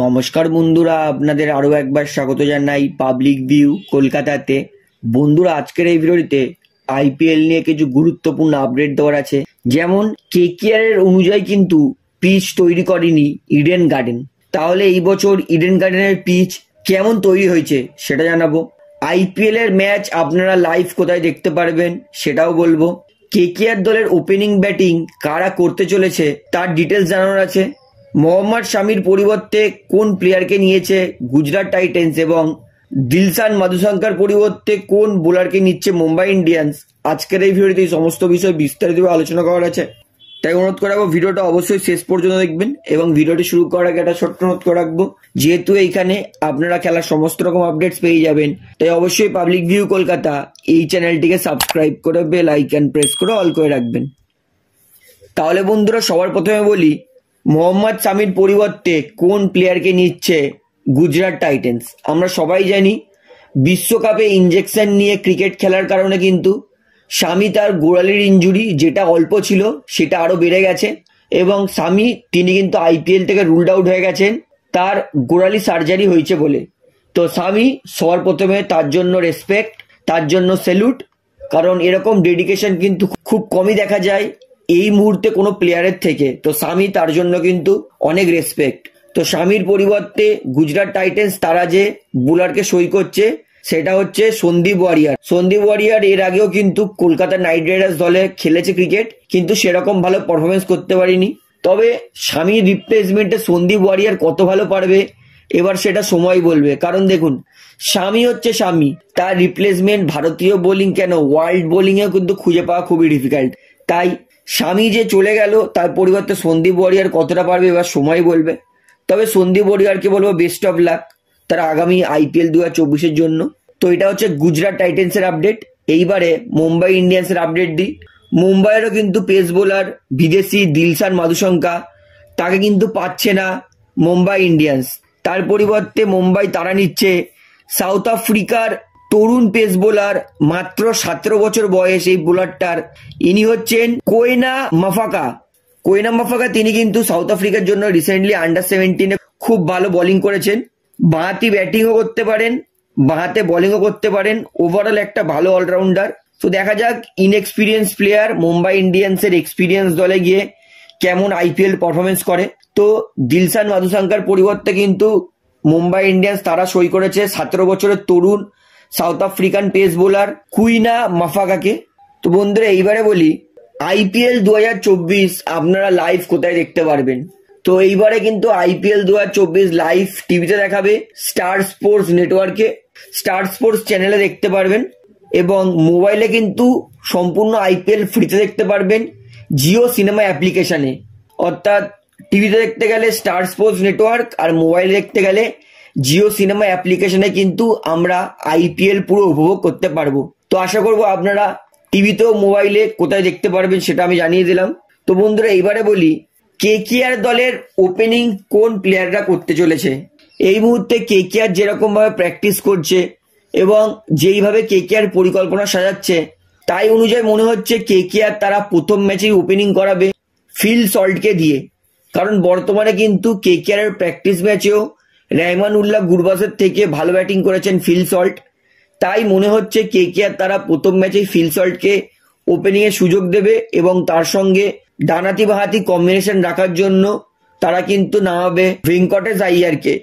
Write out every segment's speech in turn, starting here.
নমস্কার বন্ধুরা আপনাদের আরও একবার স্বাগত জানাই পাবলিক ভিউ কলকাতাতে বন্ধুরা আজকের এই ভিডিওতে আইপিএল নিয়ে কিছু গুরুত্বপূর্ণ আপডেট দেওয়ার আছে যেমন কেকিআর এর অনুযায়ী কিন্তু পিচ তৈরি করেনি ইডেন গার্ডেন তাহলে এই বছর ইডেন গার্ডেনের পিচ কেমন তৈরি হয়েছে সেটা জানাবো আইপিএল এর ম্যাচ আপনারা লাইভ কোথায় দেখতে পারবেন সেটাও বলবো কেকিআর দলের ওপেনিং ব্যাটিং কারা করতে চলেছে তার ডিটেলস জানানোর আছে মোহাম্মদ শামির পরিবর্তে কোন প্লেয়ারকে নিয়েছে গুজরাট টাইটেন্স এবং দিলসান মাধুশঙ্কার পরিবর্তে কোন বোলারকে নিচ্ছে মুম্বাই ইন্ডিয়ান্স আজকের এই ভিডিওতে এই সমস্ত বিষয়ে বিস্তারিতভাবে আলোচনা করার আছে তাই অনুরোধ করাবো ভিডিওটা অবশ্যই শেষ পর্যন্ত দেখবেন এবং ভিডিওটি শুরু করার আগে একটা ছোট্ট অনুরোধ করে রাখবো যেহেতু এইখানে আপনারা খেলার সমস্ত রকম আপডেটস পেয়ে যাবেন তাই অবশ্যই পাবলিক ভিউ কলকাতা এই চ্যানেলটিকে সাবস্ক্রাইব করে বেল আইকন প্রেস করে অল করে রাখবেন তাহলে বন্ধুরা সবার প্রথমে বলি মোহাম্মদ সামির পরিবর্তে কোন প্লেয়ারকে নিচ্ছে গুজরাট টাইটেন্স আমরা সবাই জানি বিশ্বকাপে ইঞ্জেকশন নিয়ে ক্রিকেট খেলার কারণে কিন্তু স্বামী তার গোড়ালির ইঞ্জুরি যেটা অল্প ছিল সেটা আরও বেড়ে গেছে এবং স্বামী তিনি কিন্তু আইপিএল থেকে রুলড আউট হয়ে গেছেন তার গোড়ালি সার্জারি হয়েছে বলে তো স্বামী সর্বপ্রথমে তার জন্য রেসপেক্ট তার জন্য স্যালুট কারণ এরকম ডেডিকেশন কিন্তু খুব কমই দেখা যায় এই মুহূর্তে কোনো প্লেয়ারের থেকে তো স্বামী তার জন্য কিন্তু অনেক রেসপেক্ট তো স্বামীর পরিবর্তে গুজরাট টাইটেন্স তারা যে বুলারকে সই করছে সেটা হচ্ছে সন্দীপ ওয়ারিয়ার সন্দীপ ওয়ারিয়ার এর আগেও কিন্তু কলকাতা নাইট রাইডার্স দলে খেলেছে ক্রিকেট কিন্তু সেরকম ভালো পারফরমেন্স করতে পারিনি তবে স্বামীর রিপ্লেসমেন্টে সন্দীপ ওয়ারিয়ার কত ভালো পারবে এবার সেটা সময় বলবে কারণ দেখুন স্বামী হচ্ছে স্বামী তার রিপ্লেসমেন্ট ভারতীয় বোলিং কেন ওয়ার্ল্ড বোলিংয়েও কিন্তু খুঁজে পাওয়া খুবই ডিফিকাল্ট তাই স্বামী যে চলে গেল তার পরিবর্তে সন্দীপ বরিয়ার কতটা পারবে এবার সময় বলবে তবে সন্দীপ বরিয়ারকে বলবো বেস্ট অফ লাক তার আগামী আইপিএল দু হাজার জন্য তো এটা হচ্ছে গুজরাট টাইটেন্সের আপডেট এইবারে মুম্বাই ইন্ডিয়ান্সের আপডেট দিই মুম্বাইয়েরও কিন্তু পেস বোলার বিদেশি দিলশান মাধুশঙ্কা তাকে কিন্তু পাচ্ছে না মুম্বাই ইন্ডিয়ান্স তার পরিবর্তে মুম্বাই তারা নিচ্ছে সাউথ আফ্রিকার তরুণ পেস বোলার মাত্র সতেরো বছর বয়স এই বোলারটার ইনি হচ্ছেন কোয়না মাফাকা কোয়না মাফাকা তিনি কিন্তু সাউথ আফ্রিকার জন্য রিসেন্টলি আন্ডার সেভেন্টিনে খুব ভালো বোলিং করেছেন বাঁহাতি ব্যাটিংও করতে পারেন বাঁহাতে বোলিংও করতে পারেন ওভারঅল একটা ভালো অলরাউন্ডার তো দেখা যাক ইনএক্সপিরিয়েন্স প্লেয়ার মুম্বাই ইন্ডিয়ান্সের এক্সপিরিয়েন্স দলে গিয়ে কেমন আইপিএল পারফরমেন্স করে তো দিলশান মাধুশাঙ্কার পরিবর্তে কিন্তু মুম্বাই ইন্ডিয়ান্স তারা সই করেছে সতেরো বছরের তরুণ South African pace bowler Kwena মাফাকাকে তো বন্ধুরা এইবারে বলি আইপিএল দু আপনারা লাইভ কোথায় দেখতে পারবেন তো এইবারে কিন্তু আইপিএল দু লাইভ টিভিতে দেখাবে স্টার স্পোর্টস নেটওয়ার্কে স্টার স্পোর্টস চ্যানেলে দেখতে পারবেন এবং মোবাইলে কিন্তু সম্পূর্ণ আইপিএল ফ্রিতে দেখতে পারবেন জিও সিনেমা অ্যাপ্লিকেশানে অর্থাৎ টিভিতে দেখতে গেলে স্টার স্পোর্টস নেটওয়ার্ক আর মোবাইলে দেখতে গেলে জিও সিনেমা অ্যাপ্লিকেশনে কিন্তু আমরা আইপিএল পুরো উপভোগ করতে পারবো তো আশা করব আপনারা টিভিতেও মোবাইলে কোথায় দেখতে পারবেন সেটা আমি জানিয়ে দিলাম তো বন্ধুরা এবারে বলি কে কেয়ার দলের ওপেনিং কোন প্লেয়াররা করতে চলেছে এই মুহূর্তে কে কেআর যেরকমভাবে প্র্যাকটিস করছে এবং যেইভাবে কে কেয়ার পরিকল্পনা সাজাচ্ছে তাই অনুযায়ী মনে হচ্ছে কে কেয়ার তারা প্রথম ম্যাচেই ওপেনিং করাবে ফিল সল্টকে দিয়ে কারণ বর্তমানে কিন্তু কে কেয়ারের প্র্যাকটিস ম্যাচেও রেহমান উল্লাহ গুরবাসের থেকে ভালো ব্যাটিং করেছেন ফিলসল্ট তাই মনে হচ্ছে কে কে আর তারা প্রথম ম্যাচেই ফিলসল্টকে ওপেনিং এর সুযোগ দেবে এবং তার সঙ্গে ডানাতি বাহাতি কম্বিনেশন রাখার জন্য তারা কিন্তু নামাবে ভেঙ্কটেশ আইয়ারকে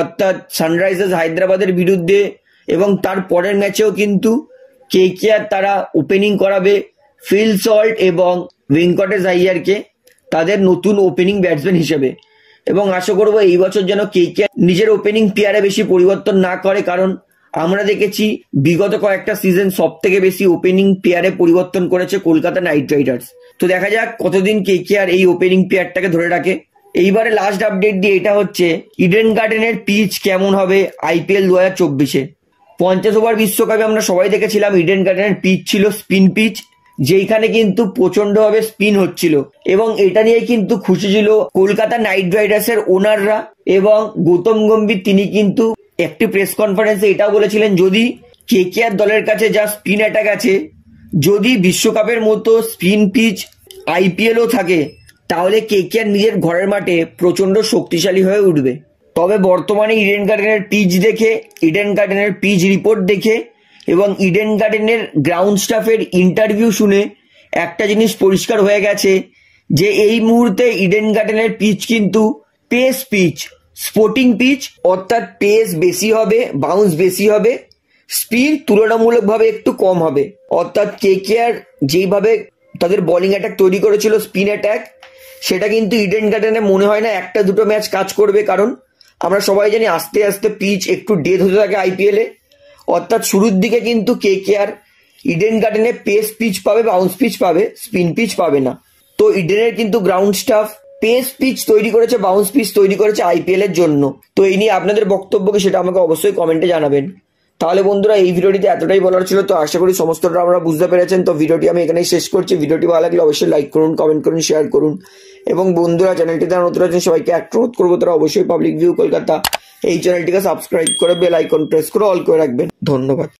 অর্থাৎ সানরাইজার্স হায়দ্রাবাদের বিরুদ্ধে এবং তার পরের ম্যাচেও কিন্তু কে কে আর তারা ওপেনিং করাবে ফিল সল্ট এবং ভেঙ্কটেশ আইয়ারকে তাদের নতুন ওপেনিং ব্যাটসম্যান হিসেবে এবং আশা করবো এই বছর যেন কে কে নিজের ওপেনিং প্লেয়ারে বেশি পরিবর্তন না করে কারণ আমরা দেখেছি বিগত কয়েকটা সিজন সব থেকে বেশি ওপেনিং পেয়ারে পরিবর্তন করেছে কলকাতা নাইট রাইডার্স তো দেখা যাক কতদিন কে কে আর এই ওপেনিং পেয়ারটাকে ধরে রাখে এইবারে লাস্ট আপডেট দিয়ে এটা হচ্ছে ইডেন গার্ডেনের পিচ কেমন হবে আইপিএল দু হাজার চব্বিশে পঞ্চাশ ওভার বিশ্বকাপে আমরা সবাই দেখেছিলাম ইডেন গার্ডেনের পিচ ছিল স্পিন পিচ যেইখানে কিন্তু ভাবে স্পিন হচ্ছিল এবং এটা নিয়ে কিন্তু খুশি ছিল কলকাতা নাইট রাইডার্সের ওনাররা এবং গৌতম গম্ভীর তিনি কিন্তু একটি প্রেস কনফারেন্সে এটাও বলেছিলেন যদি কে আর দলের কাছে যা স্পিন অ্যাটাক আছে যদি বিশ্বকাপের মতো স্পিন পিচ আইপিএলও থাকে তাহলে কে আর নিজের ঘরের মাঠে প্রচণ্ড শক্তিশালী হয়ে উঠবে তবে বর্তমানে ইডেন গার্ডেনের পিচ দেখে ইডেন গার্ডেনের পিচ রিপোর্ট দেখে এবং ইডেন গার্ডেনের গ্রাউন্ড স্টাফের ইন্টারভিউ শুনে একটা জিনিস পরিষ্কার হয়ে গেছে যে এই মুহূর্তে ইডেন গার্ডেনের পিচ কিন্তু পেস পিচ স্পোর্টিং পিচ অর্থাৎ পেস বেশি হবে বাউন্স বেশি হবে স্পিড তুলনামূলকভাবে একটু কম হবে অর্থাৎ কে কেয়ার যেইভাবে তাদের বলিং অ্যাটাক তৈরি করেছিল স্পিন অ্যাটাক সেটা কিন্তু ইডেন গার্ডেনে মনে হয় না একটা দুটো ম্যাচ কাজ করবে কারণ আমরা সবাই জানি আস্তে আস্তে পিচ একটু ডেথ হতে থাকে আইপিএলে অর্থাৎ শুরুর দিকে কিন্তু কে কে আর ইডেন গার্ডেনে পেস পিচ পাবে বাউন্স পিচ পাবে স্পিন পিচ পাবে না তো ইডেনের কিন্তু গ্রাউন্ড স্টাফ পেস পিচ তৈরি করেছে বাউন্স পিচ তৈরি করেছে আইপিএল এর জন্য তো এই নিয়ে আপনাদের বক্তব্যকে সেটা আমাকে অবশ্যই কমেন্টে জানাবেন তাহলে বন্ধুরা এই ভিডিওটিতে এতটাই বলার ছিল তো আশা করি সমস্তটা আমরা বুঝতে পেরেছেন তো ভিডিওটি আমি এখানেই শেষ করছি ভিডিওটি ভালো লাগলে অবশ্যই লাইক করুন কমেন্ট করুন শেয়ার করুন এবং বন্ধুরা চ্যানেলটিতে নতুন আছেন সবাইকে অ্যাক্ট করবো তারা অবশ্যই পাবলিক ভিউ কলকাতা এই চ্যানেলটিকে সাবস্ক্রাইব করে বেল আইকন প্রেস করে অল করে রাখবেন ধন্যবাদ